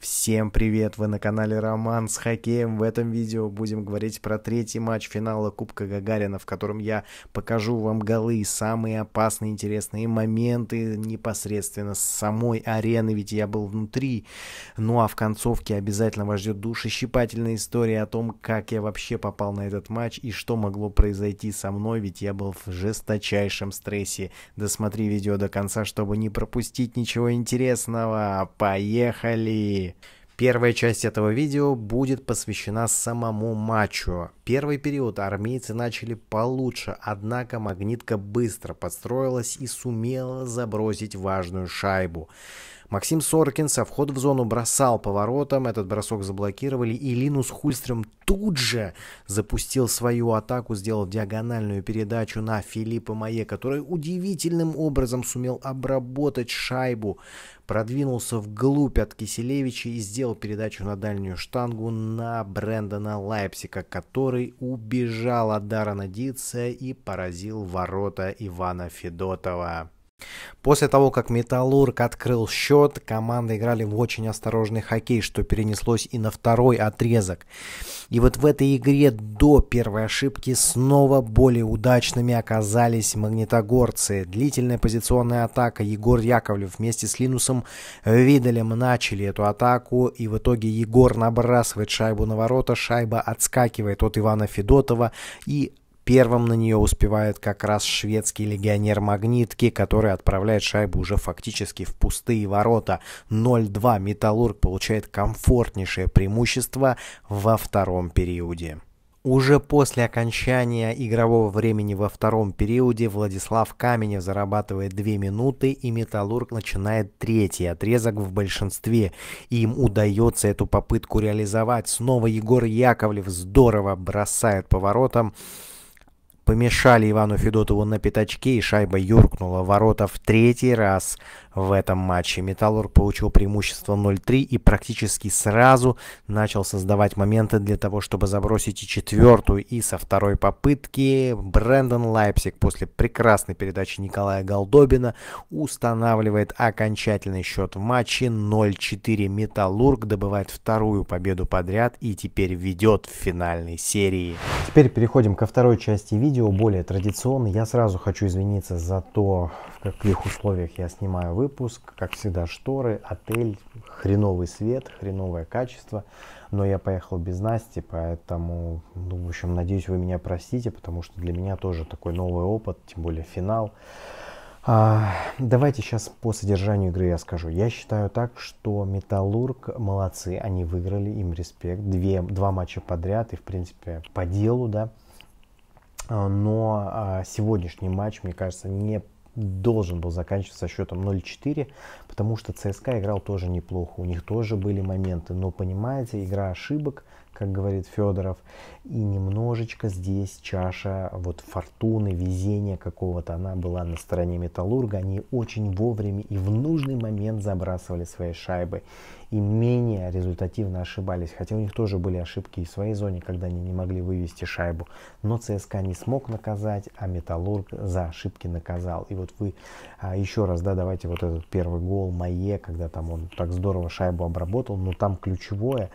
Всем привет! Вы на канале Роман с хоккеем. В этом видео будем говорить про третий матч финала Кубка Гагарина, в котором я покажу вам голы самые опасные интересные моменты непосредственно с самой арены, ведь я был внутри. Ну а в концовке обязательно вас ждет душещипательная история о том, как я вообще попал на этот матч и что могло произойти со мной, ведь я был в жесточайшем стрессе. Досмотри видео до конца, чтобы не пропустить ничего интересного. Поехали! Первая часть этого видео будет посвящена самому матчу. Первый период армейцы начали получше, однако магнитка быстро подстроилась и сумела забросить важную шайбу. Максим Соркин со входа в зону бросал поворотом, этот бросок заблокировали, и Линус Хульстрем тут же запустил свою атаку, сделал диагональную передачу на Филиппа Мае, который удивительным образом сумел обработать шайбу, продвинулся вглубь от Киселевича и сделал передачу на дальнюю штангу на Брэндона Лайпсика, который убежал от Дарана Дитса и поразил ворота Ивана Федотова. После того, как «Металлург» открыл счет, команды играли в очень осторожный хоккей, что перенеслось и на второй отрезок. И вот в этой игре до первой ошибки снова более удачными оказались магнитогорцы. Длительная позиционная атака Егор Яковлев вместе с Линусом Видалем начали эту атаку, и в итоге Егор набрасывает шайбу на ворота, шайба отскакивает от Ивана Федотова, и Первым на нее успевает как раз шведский легионер Магнитки, который отправляет шайбу уже фактически в пустые ворота. 0-2 Металлург получает комфортнейшее преимущество во втором периоде. Уже после окончания игрового времени во втором периоде Владислав Каменев зарабатывает 2 минуты и Металлург начинает третий отрезок в большинстве. Им удается эту попытку реализовать. Снова Егор Яковлев здорово бросает по воротам помешали Ивану Федотову на пятачке, и шайба юркнула в ворота в третий раз в этом матче. Металлург получил преимущество 0-3 и практически сразу начал создавать моменты для того, чтобы забросить и четвертую, и со второй попытки Брэндон Лайпсик после прекрасной передачи Николая Голдобина устанавливает окончательный счет в матче 0-4. Металлург добывает вторую победу подряд и теперь ведет в финальной серии. Теперь переходим ко второй части видео, более традиционной. Я сразу хочу извиниться за то, в в каких условиях я снимаю выпуск. Как всегда, шторы, отель, хреновый свет, хреновое качество. Но я поехал без Насти, поэтому, ну, в общем, надеюсь, вы меня простите, потому что для меня тоже такой новый опыт, тем более финал. А, давайте сейчас по содержанию игры я скажу. Я считаю так, что Металлург молодцы, они выиграли, им респект. Две, два матча подряд и, в принципе, по делу, да. А, но а, сегодняшний матч, мне кажется, не должен был заканчиваться счетом 0-4, потому что ЦСКА играл тоже неплохо, у них тоже были моменты, но, понимаете, игра ошибок, как говорит Федоров. И немножечко здесь чаша вот фортуны, везения какого-то, она была на стороне Металлурга. Они очень вовремя и в нужный момент забрасывали свои шайбы и менее результативно ошибались. Хотя у них тоже были ошибки и в своей зоне, когда они не могли вывести шайбу. Но ЦСКА не смог наказать, а Металлург за ошибки наказал. И вот вы а, еще раз, да, давайте вот этот первый гол Мае, когда там он так здорово шайбу обработал, но там ключевое,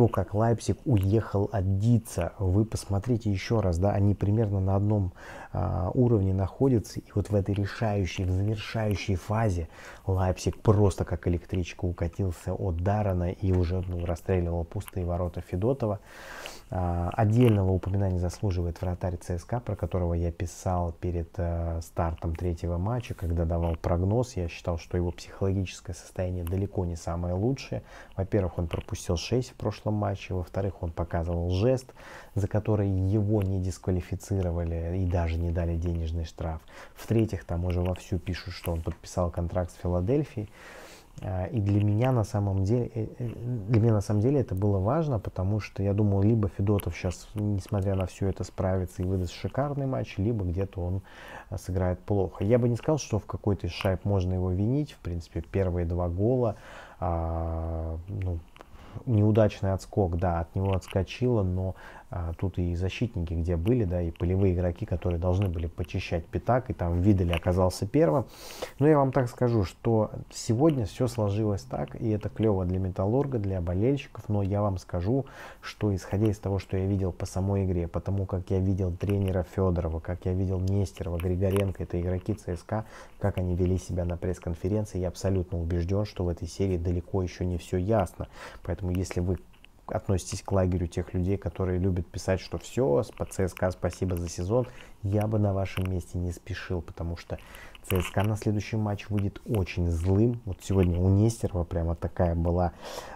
то, как Лайпсик уехал от Дица, вы посмотрите еще раз, да, они примерно на одном а, уровне находится. И вот в этой решающей, в завершающей фазе Лайпсик просто как электричка укатился от Дарана и уже ну, расстреливал пустые ворота Федотова. А, отдельного упоминания заслуживает вратарь ЦСКА, про которого я писал перед э, стартом третьего матча, когда давал прогноз. Я считал, что его психологическое состояние далеко не самое лучшее. Во-первых, он пропустил 6 в прошлом матче. Во-вторых, он показывал жест за которые его не дисквалифицировали и даже не дали денежный штраф. В-третьих, там уже вовсю пишут, что он подписал контракт с Филадельфией. Э, и для меня на самом деле, э, э, для меня на самом деле это было важно, потому что я думал, либо Федотов сейчас, несмотря на все это, справится и выдаст шикарный матч, либо где-то он сыграет плохо. Я бы не сказал, что в какой-то шайб можно его винить. В принципе, первые два гола, а, ну, неудачный отскок, да, от него отскочило, но а, тут и защитники, где были, да, и полевые игроки, которые должны были почищать пятак, и там Видали оказался первым. Но я вам так скажу, что сегодня все сложилось так, и это клево для Металлурга, для болельщиков, но я вам скажу, что исходя из того, что я видел по самой игре, потому как я видел тренера Федорова, как я видел Нестерова, Григоренко, это игроки ЦСКА, как они вели себя на пресс-конференции, я абсолютно убежден, что в этой серии далеко еще не все ясно. Поэтому если вы относитесь к лагерю тех людей, которые любят писать, что все, по ЦСКА спасибо за сезон. Я бы на вашем месте не спешил, потому что ЦСКА на следующий матч будет очень злым. Вот сегодня у Нестерова прямо такая была,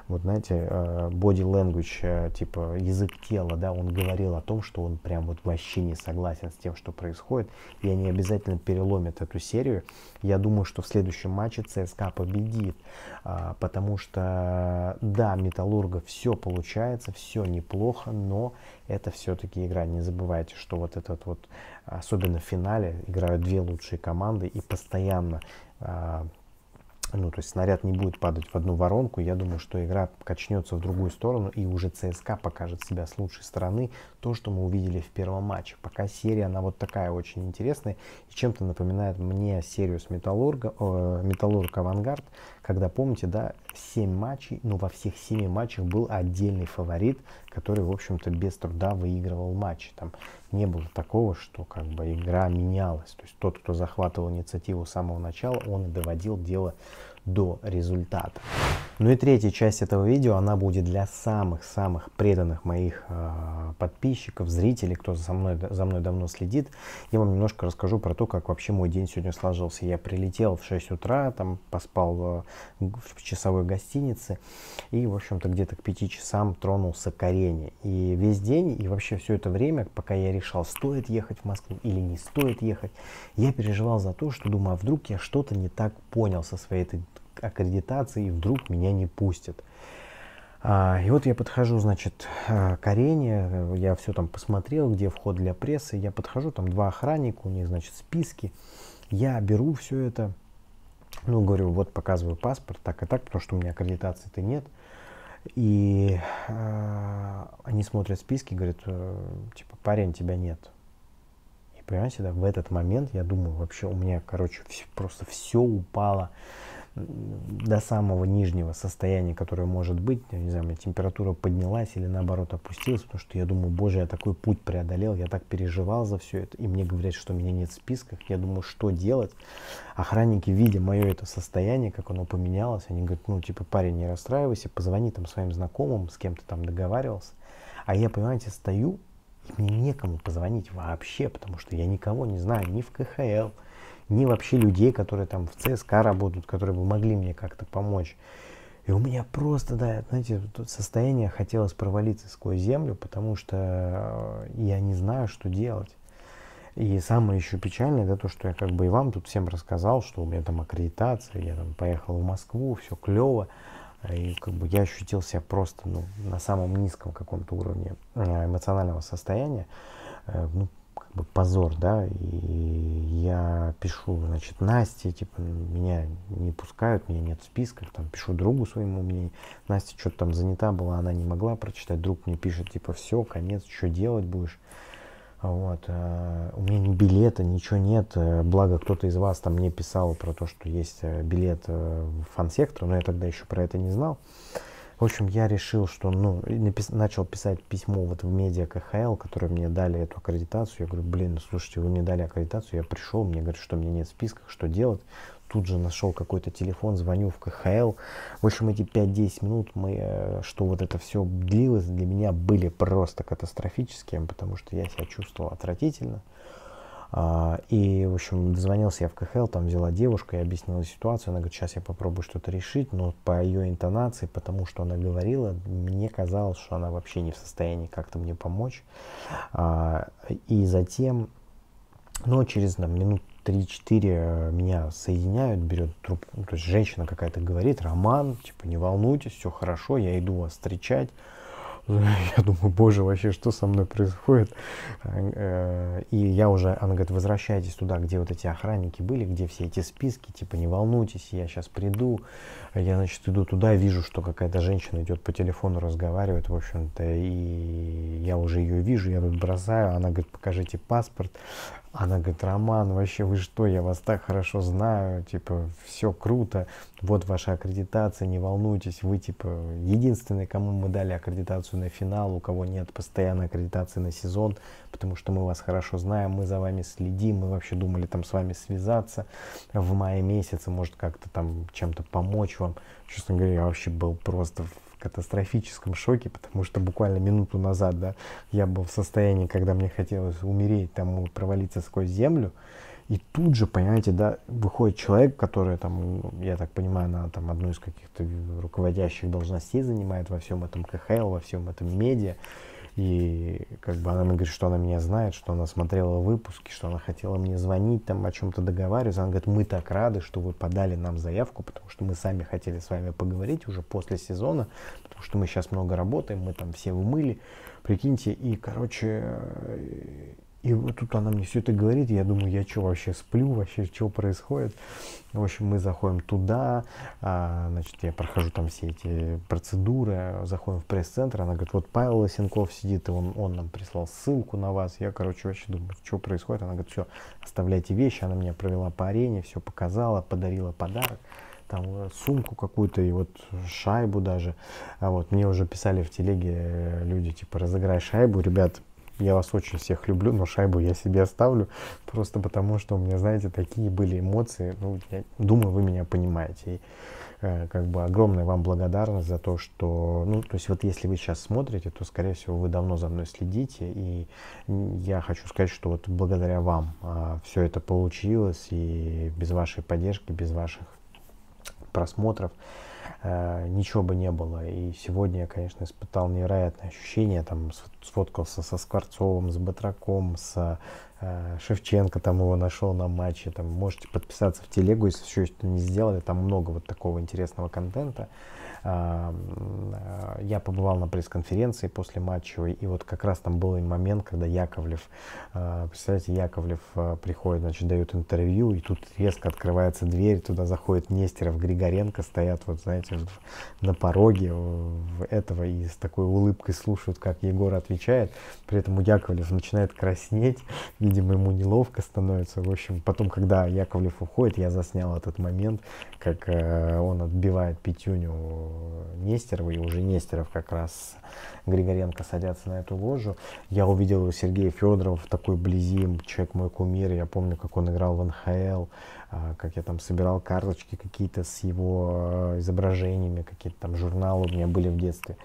вот знаете, э, body language, э, типа язык тела, да, он говорил о том, что он прям вот вообще не согласен с тем, что происходит, и они обязательно переломят эту серию. Я думаю, что в следующем матче ЦСКА победит, а, потому что, да, Металлурга все получается, все неплохо, но это все-таки игра. Не забывайте, что вот этот вот, особенно в финале, играют две лучшие команды и постоянно а, ну, то есть снаряд не будет падать в одну воронку. Я думаю, что игра качнется в другую сторону, и уже ЦСКА покажет себя с лучшей стороны. То, что мы увидели в первом матче. Пока серия, она вот такая очень интересная. И чем-то напоминает мне серию с Металлурга, э, Металлург Авангард, когда, помните, да, 7 матчей, но ну, во всех 7 матчах был отдельный фаворит, который, в общем-то, без труда выигрывал матчи. Там не было такого, что как бы игра менялась. То есть тот, кто захватывал инициативу с самого начала, он и доводил дело до результата. Ну и третья часть этого видео, она будет для самых-самых преданных моих э, подписчиков, зрителей, кто за мной, за мной давно следит. Я вам немножко расскажу про то, как вообще мой день сегодня сложился. Я прилетел в 6 утра, там поспал в, а, в часовой гостинице и, в общем-то, где-то к 5 часам тронулся к арене. И весь день, и вообще все это время, пока я решал, стоит ехать в Москву или не стоит ехать, я переживал за то, что думаю, а вдруг я что-то не так понял со своей этой аккредитации, и вдруг меня не пустят. А, и вот я подхожу, значит, а, к арене, я все там посмотрел, где вход для прессы, я подхожу, там два охранника, у них, значит, списки, я беру все это, ну, говорю, вот показываю паспорт, так и так, потому что у меня аккредитации-то нет. И э, они смотрят списки, говорят, э, типа, парень, тебя нет. И понимаете, да, в этот момент я думаю, вообще у меня, короче, все, просто все упало до самого нижнего состояния, которое может быть, я не знаю, температура поднялась или наоборот опустилась, потому что я думаю, боже, я такой путь преодолел, я так переживал за все это, и мне говорят, что меня нет в списках, я думаю, что делать. Охранники, видя мое это состояние, как оно поменялось, они говорят, ну, типа, парень, не расстраивайся, позвони там своим знакомым, с кем то там договаривался. А я, понимаете, стою, и мне некому позвонить вообще, потому что я никого не знаю, ни в КХЛ, ни вообще людей, которые там в ЦСКА работают, которые бы могли мне как-то помочь. И у меня просто, да, знаете, тут состояние хотелось провалиться сквозь землю, потому что э, я не знаю, что делать. И самое еще печальное, да, то, что я как бы и вам тут всем рассказал, что у меня там аккредитация, я там поехал в Москву, все клево. И как бы я ощутил себя просто ну, на самом низком каком-то уровне э, эмоционального состояния. Э, ну, бы позор, да, и я пишу, значит, Насте, типа, меня не пускают, меня нет в списках, там, пишу другу своему, мне Настя что-то там занята была, она не могла прочитать, друг мне пишет, типа, все, конец, что делать будешь? Вот. Э, у меня ни билета, ничего нет. Э, благо, кто-то из вас там мне писал про то, что есть э, билет в фан-сектор, но я тогда еще про это не знал. В общем, я решил, что, ну, напис начал писать письмо вот в медиа КХЛ, которые мне дали эту аккредитацию. Я говорю, блин, слушайте, вы мне дали аккредитацию, я пришел, мне говорят, что у меня нет в что делать. Тут же нашел какой-то телефон, звоню в КХЛ. В общем, эти 5-10 минут, мы, э, что вот это все длилось, для меня были просто катастрофическими, потому что я себя чувствовал отвратительно. И, в общем, дозвонился я в КХЛ, там взяла девушка, и объяснила ситуацию. Она говорит, сейчас я попробую что-то решить, но по ее интонации, потому что она говорила, мне казалось, что она вообще не в состоянии как-то мне помочь. А, и затем, ну, через там, минут 3-4 э, меня соединяют, берет трубку, ну, то есть женщина какая-то говорит, Роман, типа, не волнуйтесь, все хорошо, я иду вас встречать. Я думаю, боже, вообще, что со мной происходит? А, э, и я уже, она говорит, возвращайтесь туда, где вот эти охранники были, где все эти списки, типа, не волнуйтесь, я сейчас приду. Я, значит, иду туда, вижу, что какая-то женщина идет по телефону, разговаривает, в общем-то, и я уже ее вижу, я тут бросаю, она говорит, покажите паспорт. Она говорит, Роман, вообще вы что, я вас так хорошо знаю, типа, все круто, вот ваша аккредитация, не волнуйтесь, вы, типа, единственный, кому мы дали аккредитацию на финал, у кого нет постоянной аккредитации на сезон, потому что мы вас хорошо знаем, мы за вами следим, мы вообще думали там с вами связаться в мае месяце, может, как-то там чем-то помочь вам. Честно говоря, я вообще был просто в катастрофическом шоке, потому что буквально минуту назад, да, я был в состоянии, когда мне хотелось умереть, там, провалиться сквозь землю, и тут же, понимаете, да, выходит человек, который там, я так понимаю, она там одну из каких-то э, руководящих должностей занимает во всем этом КХЛ, во всем этом медиа, и как бы она мне говорит, что она меня знает, что она смотрела выпуски, что она хотела мне звонить, там о чем-то договариваться. Она говорит, мы так рады, что вы подали нам заявку, потому что мы сами хотели с вами поговорить уже после сезона, потому что мы сейчас много работаем, мы там все вымыли, прикиньте. И, короче, э, и вот тут она мне все это говорит, я думаю, я что вообще сплю, вообще что происходит. В общем, мы заходим туда, а, значит, я прохожу там все эти процедуры, заходим в пресс-центр, она говорит, вот Павел Лосенков сидит, и он, он нам прислал ссылку на вас. Я, короче, вообще думаю, что происходит. Она говорит, все, оставляйте вещи, она меня провела по арене, все показала, подарила подарок там э, сумку какую-то и вот шайбу даже. А вот мне уже писали в телеге э, люди, типа, разыграй шайбу, ребят, я вас очень всех люблю, но шайбу я себе оставлю, просто потому что у меня, знаете, такие были эмоции. Ну, я думаю, вы меня понимаете. И, э, как бы огромная вам благодарность за то, что, ну, то есть вот если вы сейчас смотрите, то, скорее всего, вы давно за мной следите. И я хочу сказать, что вот благодаря вам э, а, все это получилось. И без вашей поддержки, без ваших просмотров, Э, ничего бы не было. И сегодня я, конечно, испытал невероятное ощущение, там сфоткался со Скворцовым, с Батраком, с Э, Шевченко там его нашел на матче. Там можете подписаться в телегу, если еще что-то не сделали. Там много вот такого интересного контента. А, э, я побывал на пресс-конференции после матча, и вот как раз там был момент, когда Яковлев, э, представляете, Яковлев приходит, значит, дает интервью, и тут резко открывается дверь, туда заходит Нестеров, Григоренко, стоят вот, знаете, на пороге этого, и с такой улыбкой слушают, как Егор отвечает. При этом у Яковлев начинает краснеть, и видимо, ему неловко становится. В общем, потом, когда Яковлев уходит, я заснял этот момент, как э, он отбивает пятюню Нестерова, и уже Нестеров как раз Григоренко садятся на эту ложу. Я увидел Сергея Федорова в такой близи, человек мой кумир, я помню, как он играл в НХЛ, а, как я там собирал карточки какие-то с его э, изображениями, какие-то там журналы у меня были в детстве.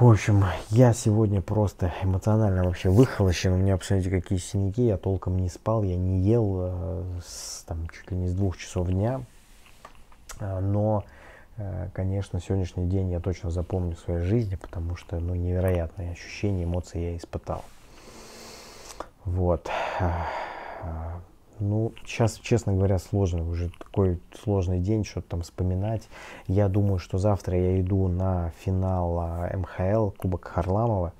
В общем, я сегодня просто эмоционально вообще выхолощен. У меня, посмотрите, какие синяки. Я толком не спал, я не ел э, с, там, чуть ли не с двух часов дня. А, но, э, конечно, сегодняшний день я точно запомню в своей жизни, потому что ну, невероятные ощущения, эмоции я испытал. Вот. А, а, ну, сейчас, честно говоря, сложно. Уже такой сложный день, что-то там вспоминать. Я думаю, что завтра я иду на финал а, МХЛ Кубок Харламова.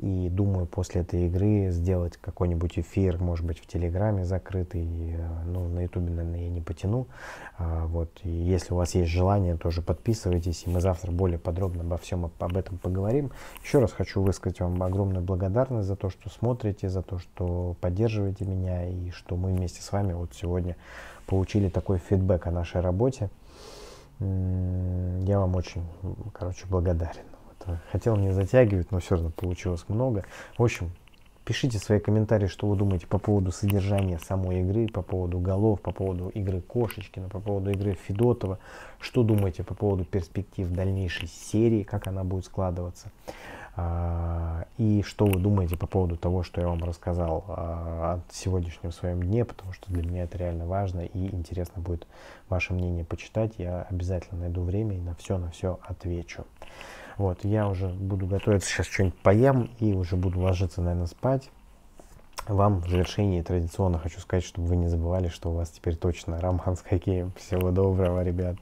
И думаю, после этой игры сделать какой-нибудь эфир, может быть, в Телеграме закрытый. Э, ну, на Ютубе, наверное, я не потяну. А, вот. И если у вас есть желание, тоже подписывайтесь. И мы завтра более подробно обо всем об этом поговорим. Еще раз хочу высказать вам огромную благодарность за то, что смотрите, за то, что поддерживаете меня. И что мы вместе с вами вот сегодня получили такой фидбэк о нашей работе. Я вам очень, короче, благодарен. Хотел не затягивать, но все равно получилось много. В общем, пишите свои комментарии, что вы думаете по поводу содержания самой игры, по поводу голов, по поводу игры Кошечкина, по поводу игры Федотова. Что думаете по поводу перспектив дальнейшей серии, как она будет складываться. А, и что вы думаете по поводу того, что я вам рассказал а, о сегодняшнем своем дне, потому что для меня это реально важно и интересно будет ваше мнение почитать. Я обязательно найду время и на все, на все отвечу. Вот, я уже буду готовиться, сейчас что-нибудь поем и уже буду ложиться, наверное, спать. Вам в завершении традиционно хочу сказать, чтобы вы не забывали, что у вас теперь точно роман с хоккеем. Всего доброго, ребят.